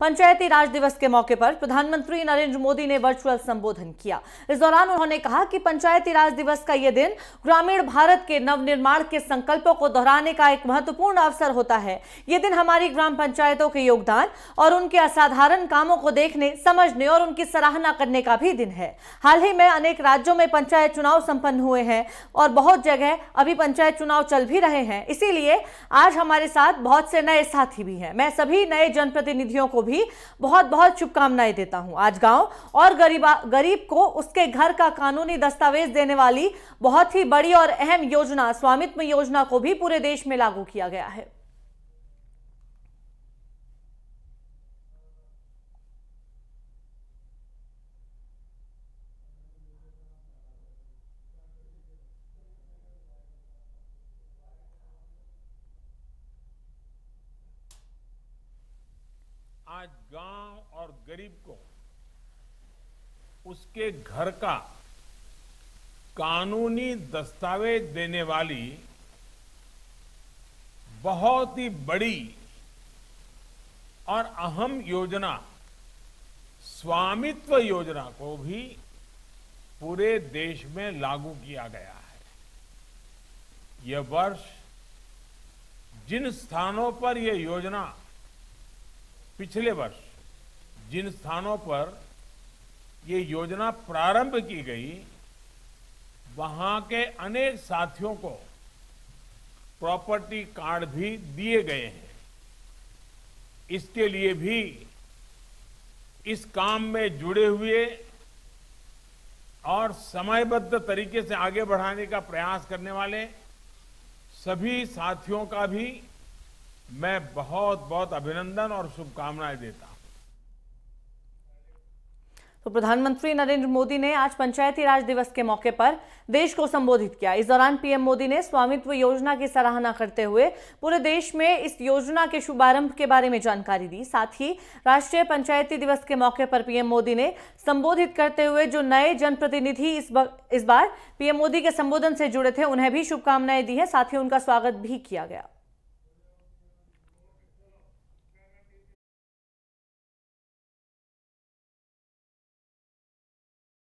पंचायती राज दिवस के मौके पर प्रधानमंत्री नरेंद्र मोदी ने वर्चुअल संबोधन किया इस दौरान उन्होंने कहा कि पंचायती राज दिवस का यह दिन ग्रामीण भारत के नवनिर्माण के संकल्पों को दोहराने का एक महत्वपूर्ण अवसर होता है यह दिन हमारी ग्राम पंचायतों के योगदान और उनके असाधारण कामों को देखने समझने और उनकी सराहना करने का भी दिन है हाल ही में अनेक राज्यों में पंचायत चुनाव संपन्न हुए हैं और बहुत जगह अभी पंचायत चुनाव चल भी रहे हैं इसीलिए आज हमारे साथ बहुत से नए साथी भी हैं मैं सभी नए जनप्रतिनिधि प्रतिनिधियों को भी बहुत बहुत शुभकामनाएं देता हूं आज गांव और गरीबा गरीब को उसके घर का कानूनी दस्तावेज देने वाली बहुत ही बड़ी और अहम योजना स्वामित्व योजना को भी पूरे देश में लागू किया गया है आज गांव और गरीब को उसके घर का कानूनी दस्तावेज देने वाली बहुत ही बड़ी और अहम योजना स्वामित्व योजना को भी पूरे देश में लागू किया गया है यह वर्ष जिन स्थानों पर यह योजना पिछले वर्ष जिन स्थानों पर ये योजना प्रारंभ की गई वहां के अनेक साथियों को प्रॉपर्टी कार्ड भी दिए गए हैं इसके लिए भी इस काम में जुड़े हुए और समयबद्ध तरीके से आगे बढ़ाने का प्रयास करने वाले सभी साथियों का भी मैं बहुत बहुत अभिनंदन और शुभकामनाएं देता हूं तो प्रधानमंत्री नरेंद्र मोदी ने आज पंचायती राज दिवस के मौके पर देश को संबोधित किया इस दौरान पीएम मोदी ने स्वामित्व योजना की सराहना करते हुए पूरे देश में इस योजना के शुभारंभ के बारे में जानकारी दी साथ ही राष्ट्रीय पंचायती दिवस के मौके पर पीएम मोदी ने संबोधित करते हुए जो नए जनप्रतिनिधि इस, इस बार पीएम मोदी के संबोधन से जुड़े थे उन्हें भी शुभकामनाएं दी है साथ ही उनका स्वागत भी किया गया